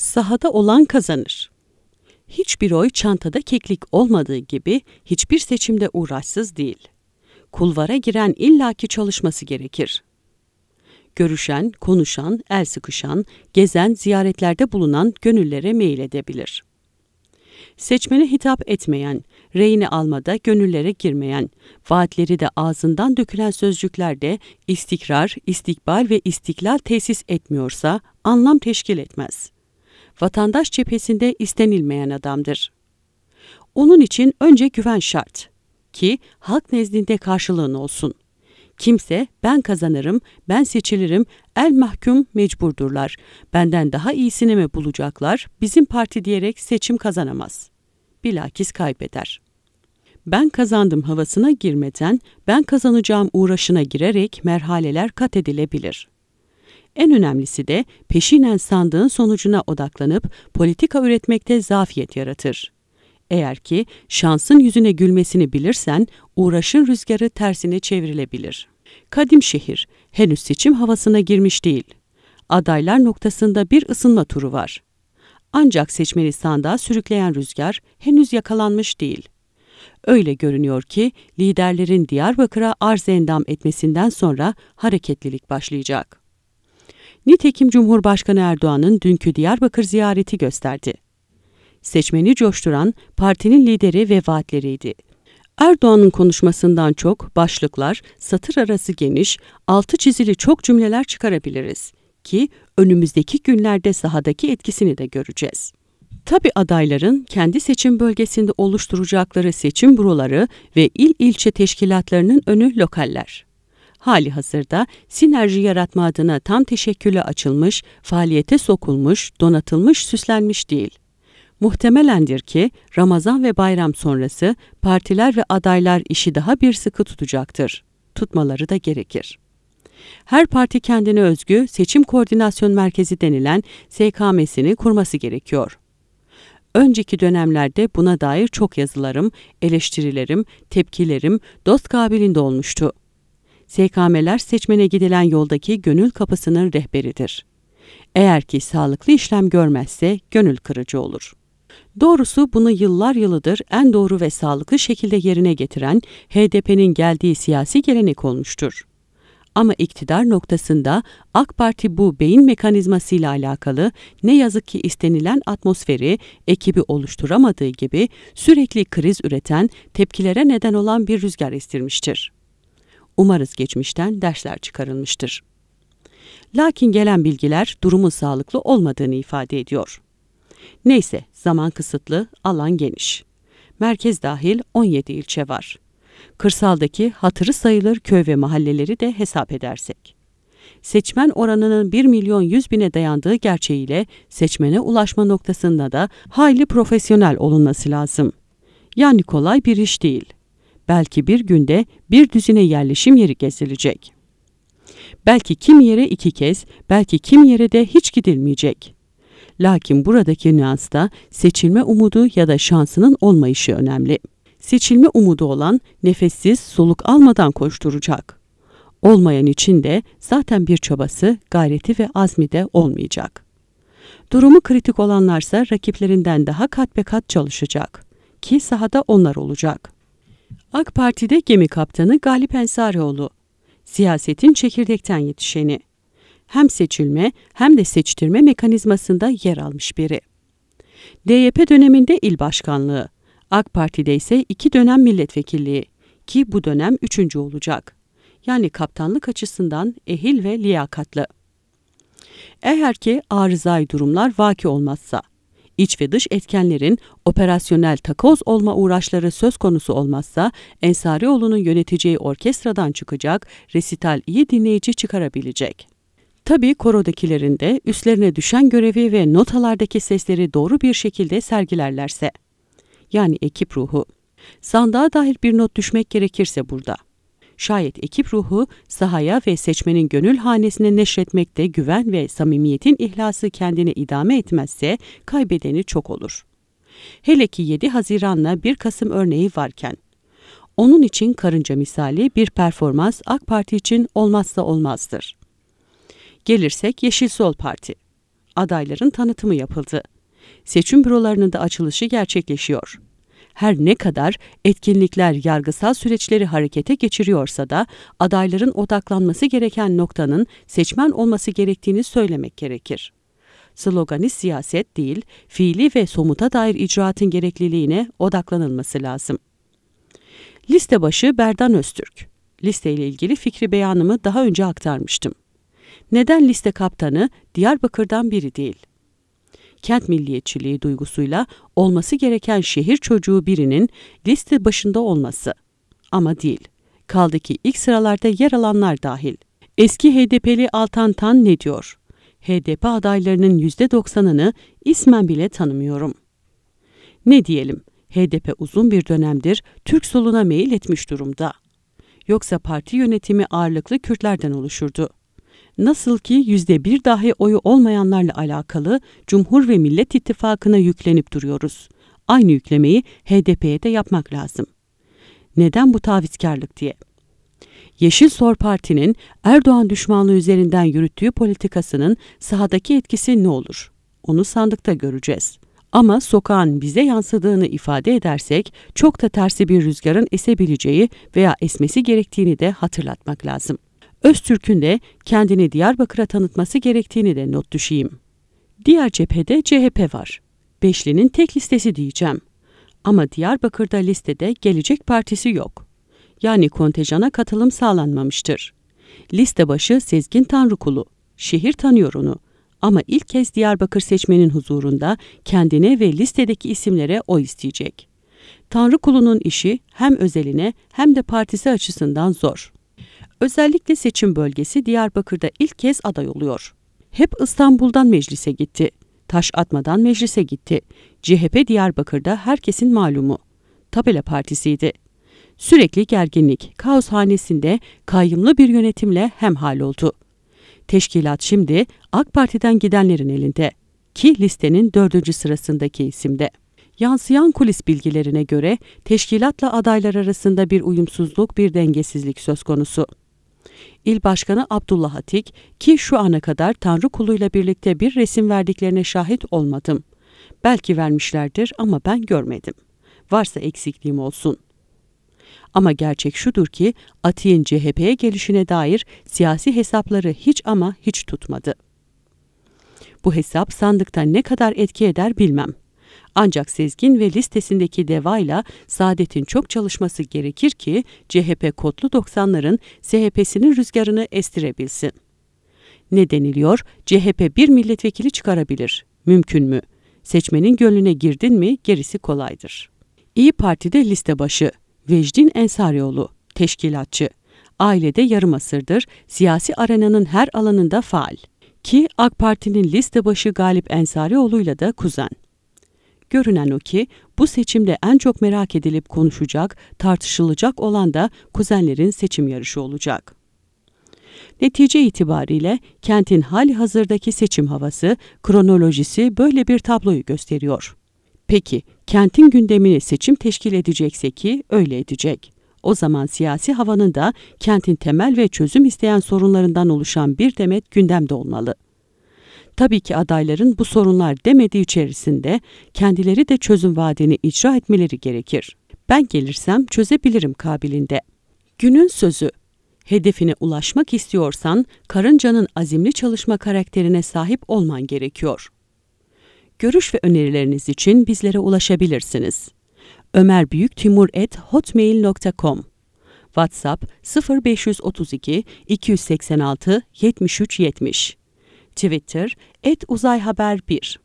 sahada olan kazanır. Hiçbir oy çantada keklik olmadığı gibi hiçbir seçimde uğraşsız değil. Kulvara giren illaki çalışması gerekir. Görüşen, konuşan, el sıkışan, gezen, ziyaretlerde bulunan gönüllere meyil edebilir. Seçmene hitap etmeyen, reyini almada gönüllere girmeyen, vaatleri de ağzından dökülen sözcüklerde istikrar, istikbal ve istiklal tesis etmiyorsa anlam teşkil etmez.'' vatandaş cephesinde istenilmeyen adamdır. Onun için önce güven şart ki halk nezdinde karşılığın olsun. Kimse ben kazanırım, ben seçilirim, el mahkum mecburdurlar. Benden daha iyisini mi bulacaklar, bizim parti diyerek seçim kazanamaz. Bilakis kaybeder.'' ben kazandım havasına girmeden ben kazanacağım uğraşına girerek merhaleler kat edilebilir.'' En önemlisi de peşinen sandığın sonucuna odaklanıp politika üretmekte zafiyet yaratır. Eğer ki şansın yüzüne gülmesini bilirsen uğraşın rüzgarı tersine çevrilebilir. Kadim şehir henüz seçim havasına girmiş değil. Adaylar noktasında bir ısınma turu var. Ancak seçmeni sandığa sürükleyen rüzgar henüz yakalanmış değil. Öyle görünüyor ki liderlerin Diyarbakır'a arz endam etmesinden sonra hareketlilik başlayacak.'' Nitekim Cumhurbaşkanı Erdoğan'ın dünkü Diyarbakır ziyareti gösterdi. Seçmeni coşturan partinin lideri ve vaatleriydi. Erdoğan'ın konuşmasından çok başlıklar, satır arası geniş, altı çizili çok cümleler çıkarabiliriz ki önümüzdeki günlerde sahadaki etkisini de göreceğiz. Tabi adayların kendi seçim bölgesinde oluşturacakları seçim büroları ve il ilçe teşkilatlarının önü lokaller hali hazırda sinerji yaratma adına tam teşekküle açılmış, faaliyete sokulmuş, donatılmış, süslenmiş değil. Muhtemelendir ki Ramazan ve bayram sonrası partiler ve adaylar işi daha bir sıkı tutacaktır. Tutmaları da gerekir. Her parti kendine özgü seçim koordinasyon merkezi denilen SKM'sini kurması gerekiyor. Önceki dönemlerde buna dair çok yazılarım, eleştirilerim, tepkilerim dost kabilinde olmuştu. SKM'ler seçmene gidilen yoldaki gönül kapısının rehberidir. Eğer ki sağlıklı işlem görmezse gönül kırıcı olur. Doğrusu bunu yıllar yılıdır en doğru ve sağlıklı şekilde yerine getiren HDP'nin geldiği siyasi gelenek olmuştur. Ama iktidar noktasında AK Parti bu beyin mekanizmasıyla alakalı ne yazık ki istenilen atmosferi ekibi oluşturamadığı gibi sürekli kriz üreten, tepkilere neden olan bir rüzgar estirmiştir. Umarız geçmişten dersler çıkarılmıştır. Lakin gelen bilgiler durumun sağlıklı olmadığını ifade ediyor. Neyse, zaman kısıtlı, alan geniş. Merkez dahil 17 ilçe var. Kırsaldaki hatırı sayılır köy ve mahalleleri de hesap edersek. Seçmen oranının 1 milyon 100 bine dayandığı gerçeğiyle seçmene ulaşma noktasında da hayli profesyonel olunması lazım. Yani kolay bir iş değil belki bir günde bir düzine yerleşim yeri gezilecek. Belki kim yere iki kez, belki kim yere de hiç gidilmeyecek. Lakin buradaki nüansta seçilme umudu ya da şansının olmayışı önemli. Seçilme umudu olan nefessiz, soluk almadan koşturacak. Olmayan için de zaten bir çabası, gayreti ve azmi de olmayacak. Durumu kritik olanlarsa rakiplerinden daha kat be kat çalışacak ki sahada onlar olacak. AK Parti'de gemi kaptanı Galip Ensarioğlu, siyasetin çekirdekten yetişeni. Hem seçilme hem de seçtirme mekanizmasında yer almış biri. DYP döneminde il başkanlığı, AK Parti'de ise iki dönem milletvekilliği ki bu dönem üçüncü olacak. Yani kaptanlık açısından ehil ve liyakatlı. Eğer ki arızay durumlar vaki olmazsa, İç ve dış etkenlerin operasyonel takoz olma uğraşları söz konusu olmazsa Ensarioğlu'nun yöneteceği orkestradan çıkacak, resital iyi dinleyici çıkarabilecek. Tabii korodakilerin de üstlerine düşen görevi ve notalardaki sesleri doğru bir şekilde sergilerlerse. Yani ekip ruhu. Sandığa dair bir not düşmek gerekirse burada. Şayet ekip ruhu sahaya ve seçmenin gönül hanesine neşretmekte güven ve samimiyetin ihlası kendine idame etmezse kaybedeni çok olur. Hele ki 7 Haziran'la 1 Kasım örneği varken. Onun için karınca misali bir performans AK Parti için olmazsa olmazdır. Gelirsek Yeşil Sol Parti. Adayların tanıtımı yapıldı. Seçim bürolarının da açılışı gerçekleşiyor her ne kadar etkinlikler yargısal süreçleri harekete geçiriyorsa da adayların odaklanması gereken noktanın seçmen olması gerektiğini söylemek gerekir. Sloganı siyaset değil, fiili ve somuta dair icraatın gerekliliğine odaklanılması lazım. Liste başı Berdan Öztürk. Listeyle ilgili fikri beyanımı daha önce aktarmıştım. Neden liste kaptanı Diyarbakır'dan biri değil? kent milliyetçiliği duygusuyla olması gereken şehir çocuğu birinin liste başında olması. Ama değil. Kaldı ki ilk sıralarda yer alanlar dahil. Eski HDP'li Altan Tan ne diyor? HDP adaylarının %90'ını ismen bile tanımıyorum. Ne diyelim? HDP uzun bir dönemdir Türk soluna meyil etmiş durumda. Yoksa parti yönetimi ağırlıklı Kürtlerden oluşurdu. Nasıl ki yüzde bir dahi oyu olmayanlarla alakalı Cumhur ve Millet İttifakı'na yüklenip duruyoruz. Aynı yüklemeyi HDP'ye de yapmak lazım. Neden bu tavizkarlık diye. Yeşil Sor Parti'nin Erdoğan düşmanlığı üzerinden yürüttüğü politikasının sahadaki etkisi ne olur? Onu sandıkta göreceğiz. Ama sokağın bize yansıdığını ifade edersek çok da tersi bir rüzgarın esebileceği veya esmesi gerektiğini de hatırlatmak lazım. Öztürk'ün de kendini Diyarbakır'a tanıtması gerektiğini de not düşeyim. Diğer cephede CHP var. Beşli'nin tek listesi diyeceğim. Ama Diyarbakır'da listede Gelecek Partisi yok. Yani kontenjana katılım sağlanmamıştır. Liste başı Sezgin Tanrıkulu. Şehir tanıyor onu. Ama ilk kez Diyarbakır seçmenin huzurunda kendine ve listedeki isimlere oy isteyecek. Tanrıkulunun işi hem özeline hem de partisi açısından zor. Özellikle seçim bölgesi Diyarbakır'da ilk kez aday oluyor. Hep İstanbul'dan meclise gitti. Taş atmadan meclise gitti. CHP Diyarbakır'da herkesin malumu. Tabela partisiydi. Sürekli gerginlik, kaos hanesinde kayımlı bir yönetimle hemhal oldu. Teşkilat şimdi AK Parti'den gidenlerin elinde ki listenin dördüncü sırasındaki isimde. Yansıyan kulis bilgilerine göre teşkilatla adaylar arasında bir uyumsuzluk, bir dengesizlik söz konusu. İl Başkanı Abdullah Atik ki şu ana kadar Tanrı kuluyla birlikte bir resim verdiklerine şahit olmadım. Belki vermişlerdir ama ben görmedim. Varsa eksikliğim olsun. Ama gerçek şudur ki Atik'in CHP'ye gelişine dair siyasi hesapları hiç ama hiç tutmadı. Bu hesap sandıkta ne kadar etki eder bilmem.'' Ancak Sezgin ve listesindeki devayla Saadet'in çok çalışması gerekir ki CHP kodlu 90'ların CHP'sinin rüzgarını estirebilsin. Ne deniliyor? CHP bir milletvekili çıkarabilir. Mümkün mü? Seçmenin gönlüne girdin mi gerisi kolaydır. İyi Parti'de liste başı Vecdin Ensarioğlu, teşkilatçı. Ailede yarım asırdır siyasi arenanın her alanında faal. Ki AK Parti'nin liste başı Galip Ensarioğlu'yla da kuzen. Görünen o ki bu seçimde en çok merak edilip konuşacak, tartışılacak olan da kuzenlerin seçim yarışı olacak. Netice itibariyle kentin hali hazırdaki seçim havası, kronolojisi böyle bir tabloyu gösteriyor. Peki, kentin gündemini seçim teşkil edecekse ki öyle edecek. O zaman siyasi havanın da kentin temel ve çözüm isteyen sorunlarından oluşan bir demet gündemde olmalı. Tabii ki adayların bu sorunlar demediği içerisinde kendileri de çözüm vaadini icra etmeleri gerekir. Ben gelirsem çözebilirim kabilinde. Günün sözü Hedefine ulaşmak istiyorsan karıncanın azimli çalışma karakterine sahip olman gerekiyor. Görüş ve önerileriniz için bizlere ulaşabilirsiniz. Ömer Büyük Timur et hotmail.com WhatsApp 0532 286 7370 Twitter, et uzayhaber 1